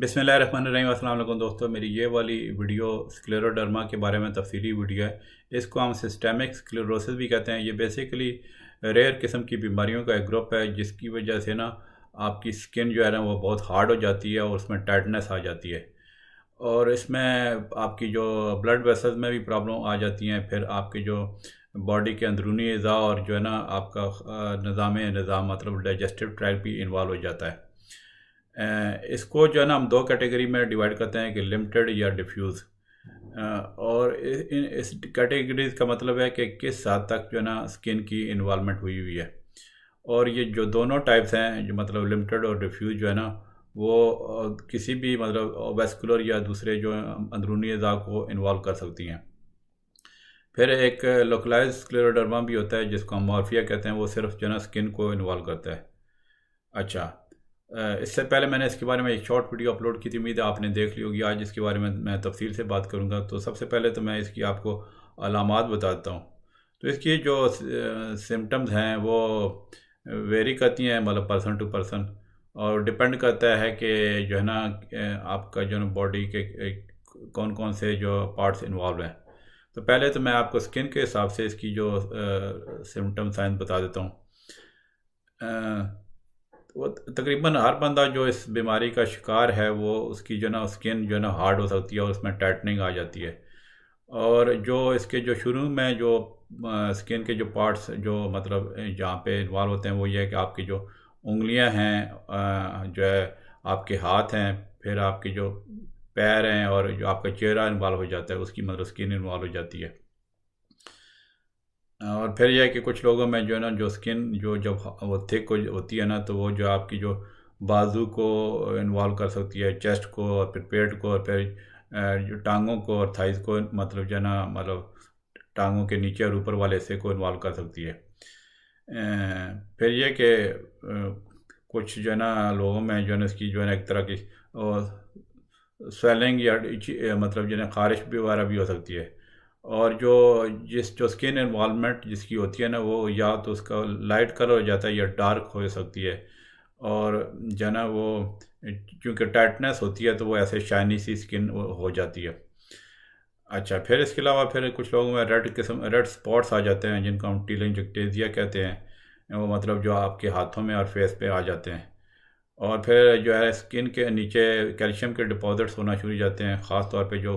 बिसमिल रहीम दोस्तों मेरी ये वाली वीडियो स्क्लेरोडर्मा के बारे में तफसीली वीडियो है इसको हम सिस्टेमिक स्क्लेरोसिस भी कहते हैं ये बेसिकली रेयर किस्म की बीमारियों का एक ग्रुप है जिसकी वजह से ना आपकी स्किन जो है ना वो बहुत हार्ड हो जाती है और उसमें टाइटनेस आ जाती है और इसमें आपकी जो ब्लड वेसल्स में भी प्रॉब्लम आ जाती हैं फिर आपके जो बॉडी के अंदरूनी अज़ा और जो है ना आपका निज़ाम निज़ाम मतलब डाइजेस्टिव ट्रैक भी इन्वॉल्व हो जाता है इसको जो है ना हम दो कैटेगरी में डिवाइड करते हैं कि लिमिटेड या डिफ्यूज़ और इन इस कैटेगरीज का मतलब है कि किस हद तक जो है ना स्किन की इन्वॉलमेंट हुई हुई है और ये जो दोनों टाइप्स हैं जो मतलब लिमिटेड और डिफ्यूज़ जो है ना वो किसी भी मतलब वेस्कुलर या दूसरे जो अंदरूनी अज़ा को इन्वॉल्व कर सकती हैं फिर एक लोकलाइज स्क्लेरोडर्मा भी होता है जिसको हम मॉर्फिया कहते हैं वो सिर्फ जो है ना स्किन को इन्वॉल्व करता है अच्छा इससे पहले मैंने इसके बारे में एक शॉर्ट वीडियो अपलोड की थी उम्मीद है आपने देख ली होगी आज इसके बारे में मैं तफसील से बात करूँगा तो सबसे पहले तो मैं इसकी आपको अलामत बताता हूँ तो इसकी जो सिम्टम्स हैं वो वेरी करती हैं मतलब पर्सन टू पर्सन और डिपेंड करता है कि जो है ना आपका जो है बॉडी के कौन कौन से जो पार्ट्स इन्वॉल्व हैं तो पहले तो मैं आपको स्किन के हिसाब से इसकी जो सिम्टम्स हैं बता देता हूँ वो तकरीबन हर बंदा जो इस बीमारी का शिकार है वो उसकी जो ना स्किन जो ना हार्ड हो सकती है और उसमें टाइटनिंग आ जाती है और जो इसके जो शुरू में जो स्किन के जो पार्ट्स जो मतलब जहाँ पे इन्वॉल्व होते हैं वो ये है कि आपकी जो उंगलियां हैं जो है आपके हाथ हैं फिर आपके जो पैर हैं और जो आपका चेहरा इन्वॉल्व हो जाता है उसकी मतलब स्किन इन्वॉल्व हो जाती है और फिर यह है कि कुछ लोगों में जो है ना जो स्किन जो जब वो थिक होती है ना तो वो जो आपकी जो बाजू को इन्वॉल्व कर सकती है चेस्ट को और फिर पेट को और फिर जो टांगों को और थाइस को मतलब जो है ना मतलब टांगों के नीचे और ऊपर वाले हिस्से को इन्वॉल्व कर सकती है फिर यह कि कुछ जो है ना लोगों में जो है ना इसकी जो है ना एक तरह की स्वेलिंग या मतलब जो है ना खारिश भी वगैरह भी हो सकती है और जो जिस जो स्किन इन्वालमेंट जिसकी होती है ना वो या तो उसका लाइट कलर हो जाता है या डार्क हो सकती है और जो ना वो क्योंकि टाइटनेस होती है तो वो ऐसे शाइनी सी स्किन हो जाती है अच्छा फिर इसके अलावा फिर कुछ लोगों में रेड किस्म रेड स्पॉट्स आ जाते हैं जिनको हम टीलिंग जक्टेजिया कहते हैं वो मतलब जो आपके हाथों में और फेस पे आ जाते हैं और फिर जो है स्किन के नीचे कैल्शियम के डिपॉजिट्स होना शुरू जाते हैं ख़ास तौर पे जो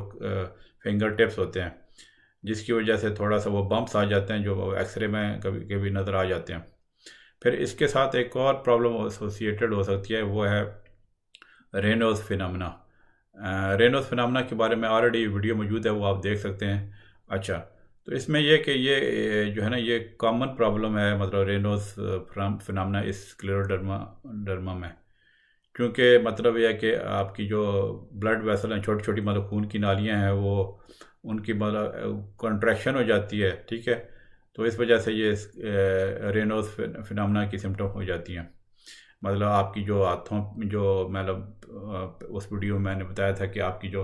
फिंगर टिप्स होते हैं जिसकी वजह से थोड़ा सा वो बम्प्स आ जाते हैं जो एक्सरे में कभी कभी नज़र आ जाते हैं फिर इसके साथ एक और प्रॉब्लम एसोसिएटेड हो सकती है वो है रेनोज फिनमना रेनोज फिनमना के बारे में ऑलरेडी वीडियो मौजूद है वो आप देख सकते हैं अच्छा तो इसमें यह कि ये जो है ना ये कॉमन प्रॉब्लम है मतलब रेनोज फिनमना इस क्लेरोडर्मा डर्मा में क्योंकि मतलब यह कि आपकी जो ब्लड वेसल हैं छोटी छोटी मतलब खून की नालियाँ हैं वो उनकी मतलब कॉन्ट्रैक्शन हो जाती है ठीक है तो इस वजह से ये रेनोज फिनमना की सिम्टम हो जाती हैं मतलब आपकी जो हाथों जो मतलब उस वीडियो में मैंने बताया था कि आपकी जो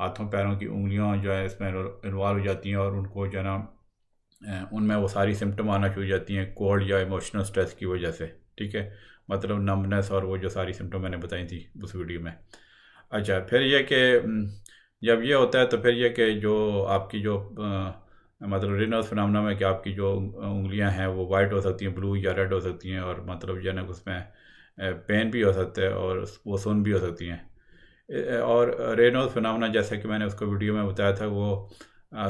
हाथों पैरों की उंगलियां जो है इसमें इन्वॉल्व हो जाती हैं और उनको जो है ना उनमें वो सारी सिम्टम आना शुरू हो जाती हैं कोल्ड या इमोशनल स्ट्रेस की वजह से ठीक है मतलब नमनेस और वो जो सारी सिम्टम मैंने बताई थी उस वीडियो में अच्छा फिर यह कि जब ये होता है तो फिर ये कि जो आपकी जो आ, मतलब रिनल फिनमना में कि आपकी जो उंगलियां हैं वो वाइट हो सकती हैं ब्लू या रेड हो सकती हैं और मतलब यानी उसमें पेन भी हो सकता है और वो सुन भी हो सकती हैं और रेनोज फिनमना जैसे कि मैंने उसको वीडियो में बताया था वो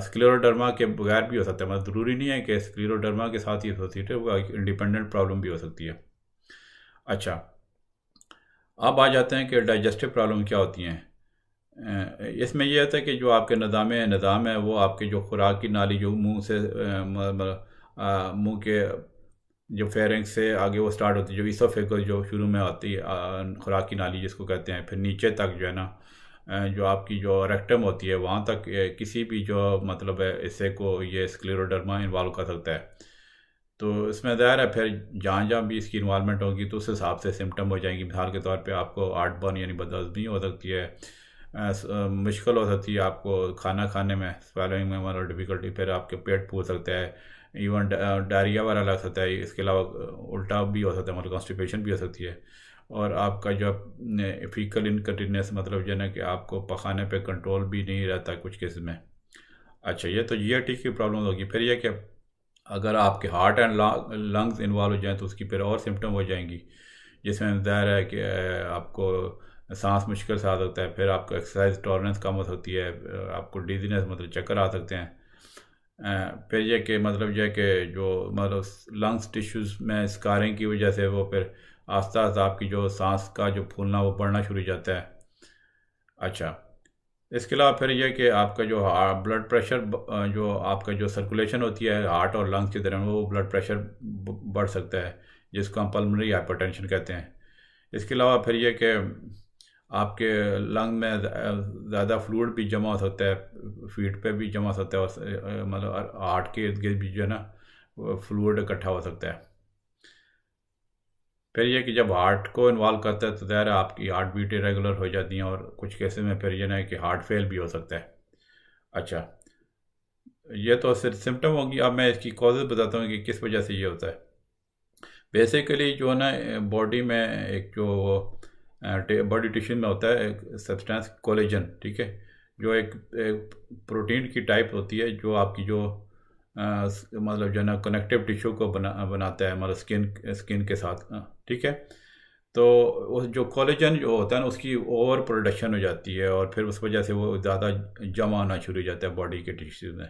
स्क्लेरोडर्मा के बगैर भी हो सकता है मतलब ज़रूरी नहीं है कि स्क्लेरोडर्मा के साथ ही एसोसिएटेड वो इंडिपेंडेंट प्रॉब्लम भी हो सकती है अच्छा अब आ जाते हैं कि डाइजेस्टिव प्रॉब्लम क्या होती हैं इसमें यह होता है कि जो आपके निज़ाम निज़ाम है वो आपके जो खुराक की नाली जो मुंह से मुंह के जो फेरेंग से आगे वो स्टार्ट होती है जो फेक जो शुरू में आती है खुराक की नाली जिसको कहते हैं फिर नीचे तक जो है ना जो आपकी जो रेक्टम होती है वहाँ तक किसी भी जो मतलब है हिस्से को ये स्क्लेरोडर्मा इन्वॉल्व कर सकता है तो इसमें ज़ाहिर है फिर जहाँ जहाँ भी इसकी इन्वालमेंट होगी तो उस हिसाब से सिम्टम हो जाएंगी मिसाल के तौर पर आपको आर्ट बर्न यानी बदहजमी हो सकती है मुश्किल हो सकती है आपको खाना खाने में स्वेलिंग में मतलब डिफ़िकल्टी फिर आपके पेट फूल सकता है इवन डायरिया वगैरह लग सकता है इसके अलावा उल्टा भी हो सकता है मतलब कॉन्स्टिपेशन भी हो सकती है और आपका जो फीकल इनकटिनस मतलब जो है कि आपको पखाने पे कंट्रोल भी नहीं रहता कुछ केस में अच्छा ये तो जी की प्रॉब्लम होगी फिर यह कि अगर आपके हार्ट एंड लंग्स इन्वॉल्व हो जाएँ तो उसकी फिर और सिम्टम हो जाएंगी जिसमें ज़ाहिर है कि आपको सांस मुश्किल से आ सकता है फिर आपको एक्सरसाइज टॉलरेंस कम हो सकती है आपको डिजीनेस मतलब चक्कर आ सकते हैं फिर यह कि मतलब यह कि जो मतलब लंग्स टिश्यूज़ में स्कारिंग की वजह से वो फिर आस्ता आस्ता आपकी जो सांस का जो फूलना वो बढ़ना शुरू हो जाता है अच्छा इसके अलावा फिर यह कि आपका जो ब्लड प्रेशर जो आपका जो सर्कुलेशन होती है हार्ट और लंग्स के दरमियान वो ब्लड प्रेशर बढ़ सकता है जिसको हम पल्मोनरी हाइपरटेंशन कहते हैं इसके अलावा फिर यह कि आपके लंग में ज़्यादा फ्लूड भी जमा हो सकता है फीट पे भी जमा हो सकता है और मतलब हार्ट के इर्द गिर्द भी जो है ना फ्लूड इकट्ठा हो सकता है फिर यह कि जब हार्ट को इन्वॉल्व करता है तो ज़्यादा आपकी हार्ट बीट रेगुलर हो जाती हैं और कुछ केसेस में फिर यह ना कि हार्ट फेल भी हो सकता है अच्छा ये तो सिर्फ सिम्टम होगी अब मैं इसकी कॉजेज बताता हूँ कि किस वजह से ये होता है बेसिकली जो है ना बॉडी में एक जो बॉडी टिश्यू में होता है सब्सटेंस कोलेजन ठीक है जो एक, एक प्रोटीन की टाइप होती है जो आपकी जो आ, मतलब जो है ना कनेक्टिव टिश्यू को बना बनाता है मतलब स्किन स्किन के साथ ठीक है तो उस जो कोलेजन जो होता है ना उसकी ओवर प्रोडक्शन हो जाती है और फिर उस वजह से वो ज़्यादा जमा होना शुरू हो जाता है बॉडी के टिश्यूज में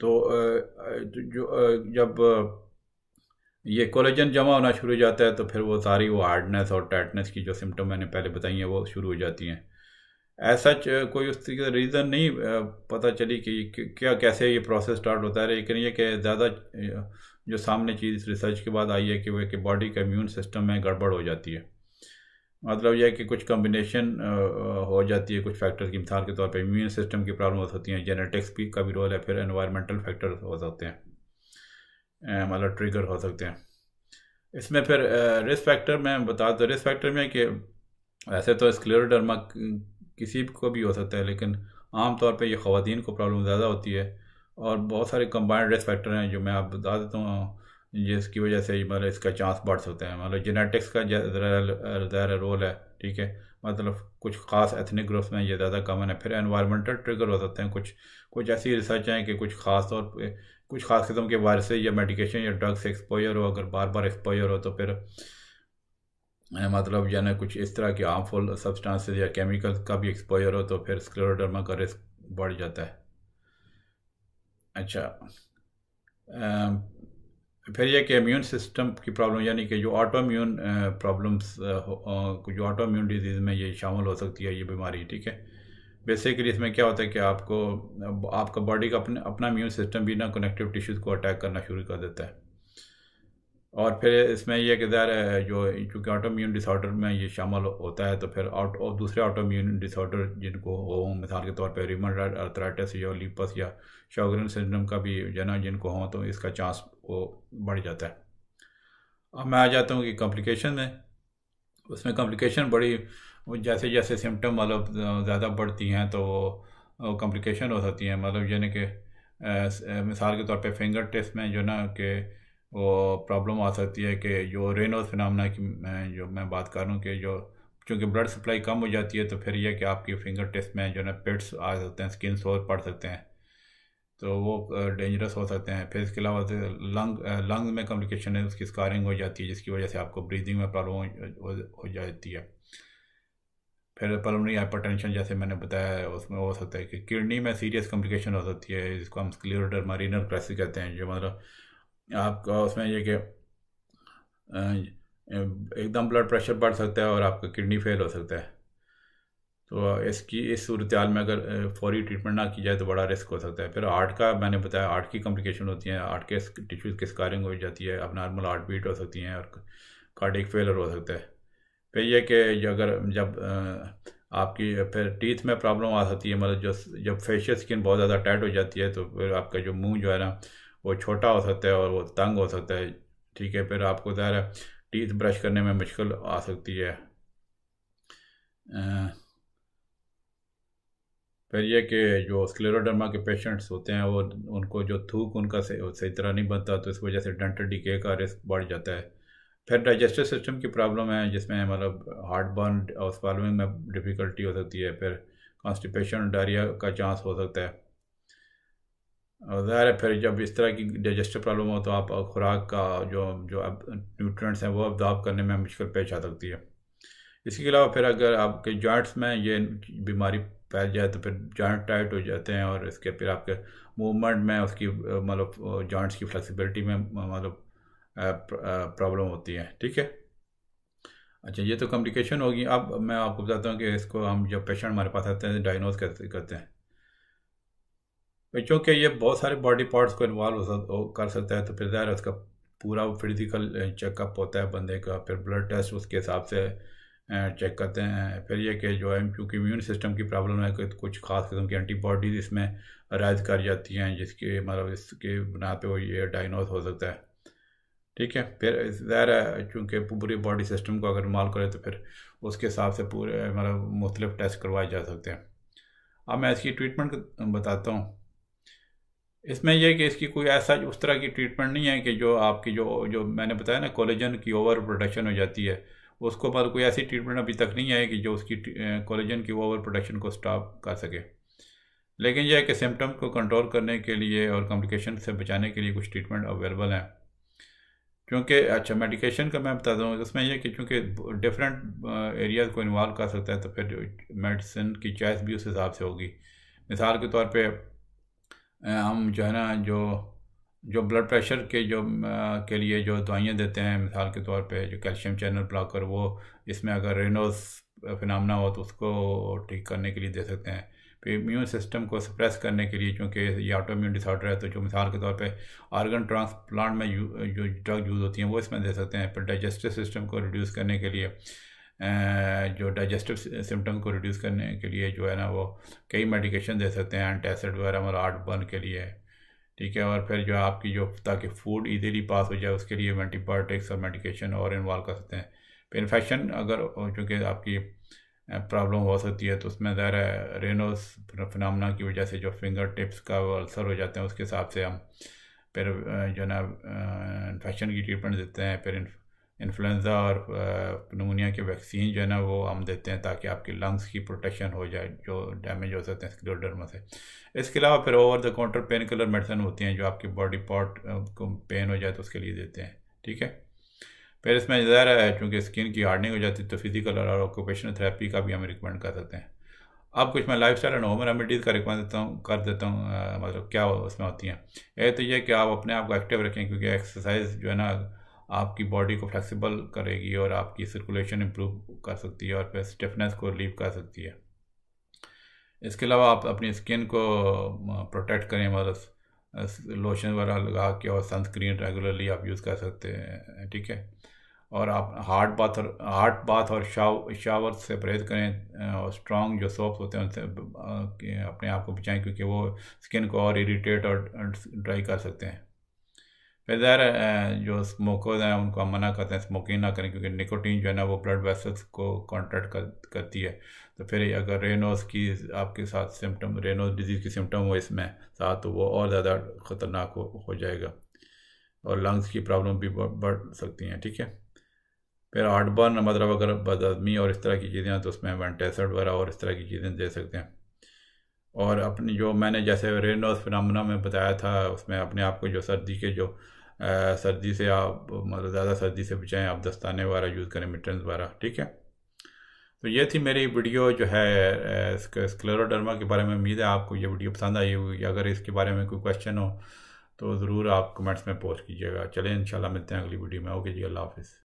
तो जो जब ये कोलेजन जमा होना शुरू हो जाता है तो फिर वो सारी वो हार्डनेस और टाइटनेस की जो सिम्टम मैंने पहले बताई हैं वो शुरू हो जाती हैं ऐसा कोई उस तरीके रीज़न नहीं पता चली कि क्या कैसे ये प्रोसेस स्टार्ट होता है लेकिन ये कि ज़्यादा जो सामने चीज़ रिसर्च के बाद आई है कि वह कि बॉडी का इम्यून सिस्टम में गड़बड़ हो जाती है मतलब यह कि कुछ कम्बिनेशन हो जाती है कुछ फैक्टर्स की मिसाल के तौर पर इम्यून सिस्टम की प्रॉब्लम होती हैं जेनेटिक्स भी का भी रोल है फिर एनवायरमेंटल फैक्टर्स हो जाते हैं मतलब ट्रिगर हो सकते हैं इसमें फिर रिस्क फैक्टर में बता दो रिस्क फैक्टर में कि वैसे तो स्क्लेरोडर्मा किसी को भी हो सकता है लेकिन आम तौर पे ये को प्रॉब्लम ज़्यादा होती है और बहुत सारे कंबाइंड रिस्क फैक्टर हैं जो मैं आप बता देता हूँ जिसकी वजह से मतलब इसका चांस बढ़ सकता है मतलब जेनेटिक्स का ज़रा रोल है ठीक है मतलब कुछ ख़ास एथनिक ग्रुप्स में ये ज़्यादा कॉमन है फिर एनवायरमेंटल ट्रिगर हो सकते हैं कुछ कुछ ऐसी रिसर्च हैं कि कुछ ख़ास तौर पर कुछ ख़ास किस्म के वायरसेज या मेडिकेशन या ड्रग्स एक्सपोजर हो अगर बार बार एक्सपोजर हो तो फिर मतलब यानी कुछ इस तरह के हार्मफुल सब्सटेंसेस या केमिकल्स का भी एक्सपोजर हो तो फिर स्क्लेरोडर्मा का रिस्क बढ़ जाता है अच्छा फिर यह कि इम्यून सिस्टम की प्रॉब्लम यानी कि जो ऑटो इम्यून प्रॉब्लम्स जो ऑटो इम्यून डिजीज़ में ये शामिल हो सकती है ये बीमारी ठीक है बेसिकली इसमें क्या होता है कि आपको आपका बॉडी का अपने अपना इम्यून सिस्टम भी ना कनेक्टिव टिश्यूज़ को अटैक करना शुरू कर देता है और फिर इसमें यह कि ज़ाहिर जो चूँकि ऑटो इम्यून डिसऑर्डर में ये शामिल होता है तो फिर आउट और दूसरे ऑटो इम्यून डिसऑर्डर जिनको हो मिसाल के तौर पर रिमन अर्थराइटिस या लिपस या शॉगरन सिंड्रम का भी जना जिनको हों तो इसका चांस वो बढ़ जाता है अब मैं आ जाता हूँ कि कॉम्प्लिकेशन में उसमें कॉम्प्लिकेशन बड़ी जैसे जैसे सिम्टम मतलब ज़्यादा बढ़ती हैं तो कॉम्प्लिकेशन हो सकती हैं मतलब यानी कि मिसाल के तौर पे फिंगर टेस्ट में जो ना कि वो प्रॉब्लम आ सकती है कि जो रेनोज फिनमना की मैं जो मैं बात कर रहा हूँ कि जो चूँकि ब्लड सप्लाई कम हो जाती है तो फिर यह कि आपकी फिंगर टेस्ट में जो ना पेट्स आ सकते हैं स्किन सोर पड़ सकते हैं तो वो डेंजरस हो सकते हैं फिर इसके अलावा लंग तो लंग्स में कम्प्लिकेशन है उसकी स्कारिंग हो जाती है जिसकी वजह से आपको ब्रीदिंग में प्रॉब्लम हो जाती है फिर पलमरी टेंशन जैसे मैंने बताया उसमें हो सकता है कि किडनी में सीरियस कम्प्लिकेशन हो सकती है जिसको हम स्क्लियोडर मरीनर क्राइसिस कहते हैं जो मतलब आपका उसमें ये कि एकदम ब्लड प्रेशर बढ़ सकता है और आपका किडनी फेल हो सकता है तो इसकी इस सूरत हाल में अगर फौरी ट्रीटमेंट ना की जाए तो बड़ा रिस्क हो सकता है फिर हार्ट का मैंने बताया हार्ट की कम्प्लिकेशन होती हैं हार्ट के टिश्यूज़ की स्कारिंग हो जाती है अब नॉर्मल हार्ट बीट हो सकती हैं और कार्डिक फेलर हो सकता है फिर यह कि अगर जब आपकी फिर टीथ में प्रॉब्लम आ सकती है मतलब जो जब फेशियल स्किन बहुत ज़्यादा टाइट हो जाती है तो फिर आपका जो मुंह जो है ना वो छोटा हो सकता है और वो तंग हो सकता है ठीक है फिर आपको ज़्यादा टीथ ब्रश करने में मुश्किल आ सकती है फिर यह कि जो स्क्लेरोडर्मा के पेशेंट्स होते हैं वो उनको जो थूक उनका सही तरह नहीं बनता तो इस वजह से डेंटल डीके का रिस्क बढ़ जाता है फिर डाइजेस्टिव सिस्टम की प्रॉब्लम है जिसमें मतलब हार्ट बर्न और स्वालविंग में डिफ़िकल्टी हो सकती है फिर कॉन्स्टिपेशन डायरिया का चांस हो सकता है और ज़ाहिर है फिर जब इस तरह की डाइजेस्टिव प्रॉब्लम हो तो आप खुराक का जो जो न्यूट्रेंट्स हैं वो अब्दाब करने में मुश्किल पेश आ सकती है इसके अलावा फिर अगर आपके जॉइंट्स में ये बीमारी फैल जाए तो फिर जॉइंट टाइट हो जाते हैं और इसके फिर आपके मूवमेंट में उसकी मतलब जॉइंट्स की फ्लेक्सिबिलिटी में मतलब प्रॉब्लम होती है ठीक है अच्छा ये तो कम्प्लिकेशन होगी अब मैं आपको बताता हूँ कि इसको हम जब पेशेंट हमारे पास आते हैं डायग्नोज करते करते हैं बच्चों तो के ये बहुत सारे बॉडी पार्ट्स को इन्वॉल्व हो कर सकता है तो फिर ज़ाहिर उसका पूरा फिजिकल चेकअप होता है बंदे का फिर ब्लड टेस्ट उसके हिसाब से चेक करते हैं फिर ये कि जो है क्योंकि इम्यून सिस्टम की प्रॉब्लम है कि कुछ खास किस्म की एंटीबॉडीज़ इसमें राइज कर जाती हैं जिसके मतलब इसके बनाते तो हुए ये डायग्नोज हो सकता है ठीक है फिर ज़ाहिर है चूँकि पूरी बॉडी सिस्टम को अगर माल करें तो फिर उसके हिसाब से पूरे मतलब मुख्तलिफ टेस्ट करवाए जा सकते हैं अब मैं इसकी ट्रीटमेंट बताता हूँ इसमें यह कि इसकी कोई ऐसा उस तरह की ट्रीटमेंट नहीं है कि जो आपकी जो जो मैंने बताया ना कोलेजन की ओवर प्रोडक्शन हो जाती है उसको पास कोई ऐसी ट्रीटमेंट अभी तक नहीं आई कि जो उसकी कोलेजन की ओवर प्रोडक्शन को स्टॉप कर सके लेकिन यह है कि सिम्टम को कंट्रोल करने के लिए और कॉम्प्लिकेशन से बचाने के लिए कुछ ट्रीटमेंट अवेलेबल हैं क्योंकि अच्छा मेडिकेशन का मैं बता दूँ उसमें यह कि चूँकि डिफरेंट एरियाज को इन्वॉल्व कर सकता है तो फिर मेडिसिन की चॉइस भी उस हिसाब से होगी मिसाल के तौर पर हम जो है ना जो जो ब्लड प्रेशर के जो के लिए जो दवाइयाँ देते हैं मिसाल के तौर पे जो कैल्शियम चैनल ब्लॉकर वो इसमें अगर रेनोस फिनमना हो तो उसको ठीक करने के लिए दे सकते हैं फिर इम्यून सिस्टम को सप्रेस करने के लिए क्योंकि ये ऑटोम्यून डिसऑर्डर है तो जो मिसाल के तौर पे आर्गन ट्रांसप्लांट में यू, जो ड्रग यूज़ होती हैं वो इसमें दे सकते हैं फिर डाइजेस्टिव सिस्टम को रिड्यूस करने के लिए जो डाइजेस्टिव सिम्टम को रिड्यूस करने के लिए जो है ना वो कई मेडिकेशन दे सकते हैं एंटेसिड वगैरह और आर्ट बर्न के लिए ठीक है और फिर जो है आपकी जो ताकि फूड इजीली पास हो जाए उसके लिए एंटीबायोटिक्स और मेडिकेशन और इन्वॉल्व कर सकते हैं फिर इन्फेक्शन अगर चूँकि आपकी प्रॉब्लम हो सकती है तो उसमें ज़ाहिर है रेनोस फिनमना की वजह से जो फिंगर टिप्स का अल्सर हो जाते हैं उसके हिसाब से हम फिर जो है ना इन्फेक्शन की ट्रीटमेंट देते हैं फिर इन्फ्लुन्ज़ा और नमूनिया के वैक्सीन जो है ना वो हम देते हैं ताकि आपके लंग्स की प्रोटेक्शन हो जाए जो डैमेज हो सकते हैं स्क्लोडर्मा से इसके अलावा फिर over the counter painkiller medicine होती हैं जो आपके बॉडी पार्ट को पेन हो जाए तो उसके लिए देते हैं ठीक है फिर इसमें ज़ाहिर है चूँकि स्किन की हार्डनिंग हो जाती है तो फिजिकल और ऑक्यूपेशनल थेरेपी का भी हम रिकमेंड कर सकते हैं अब कुछ मैं lifestyle and home remedies का रिकमेंड देता हूँ कर देता हूँ मतलब क्या उसमें होती हैं एक तो यह कि आप अपने आप को एक्टिव रखें क्योंकि एक्सरसाइज जो है ना आपकी बॉडी को फ्लेक्सिबल करेगी और आपकी सर्कुलेशन इम्प्रूव कर सकती है और फिर स्टिफनेस को रिलीव कर सकती है इसके अलावा आप अपनी स्किन को प्रोटेक्ट करें मतलब लोशन वगैरह लगा के और सनस्क्रीन रेगुलरली आप यूज़ कर सकते हैं ठीक है और आप हार्ट बाथ और हार्ट बाथ और शाव शावर से परहेज़ करें और स्ट्रॉन्ग जो सोप्स होते हैं उनसे अपने आप को बचाएं क्योंकि वो स्किन को और इरीटेट और ड्राई कर सकते हैं ज़ाहिर है जो स्मोकर्स हैं उनको हम मना करते हैं स्मोकिंग ना करें क्योंकि निकोटीन जो है ना वो ब्लड वेसल्स को कॉन्ट्रैक्ट कर, करती है तो फिर अगर रेनोस की आपके साथ सिम्टम रेनोस डिजीज़ की सिम्टम हो इसमें साथ तो वो और ज़्यादा ख़तरनाक हो, हो जाएगा और लंग्स की प्रॉब्लम भी बढ़ सकती हैं ठीक है फिर हार्ट बर्न मतलब अगर बदमी और इस तरह की चीज़ें हैं तो उसमें वेंटेसड वगैरह और इस तरह की चीज़ें दे सकते हैं और अपनी जो मैंने जैसे रेनोस फिनमना में बताया था उसमें अपने आप को जो सर्दी के जो सर्दी से आप मतलब ज़्यादा सर्दी से बचाएं आप दस्ताने वगैरह यूज़ करें मिटन्स वगैरह ठीक है तो ये थी मेरी वीडियो जो है स्क्लेरोडर्मा के बारे में उम्मीद है आपको ये वीडियो पसंद आई होगी अगर इसके बारे में कोई क्वेश्चन हो तो ज़रूर आप कमेंट्स में पोस्ट कीजिएगा चलें इंशाल्लाह मिलते हैं अगली वीडियो में ओके जी अल्लाह हाफिज़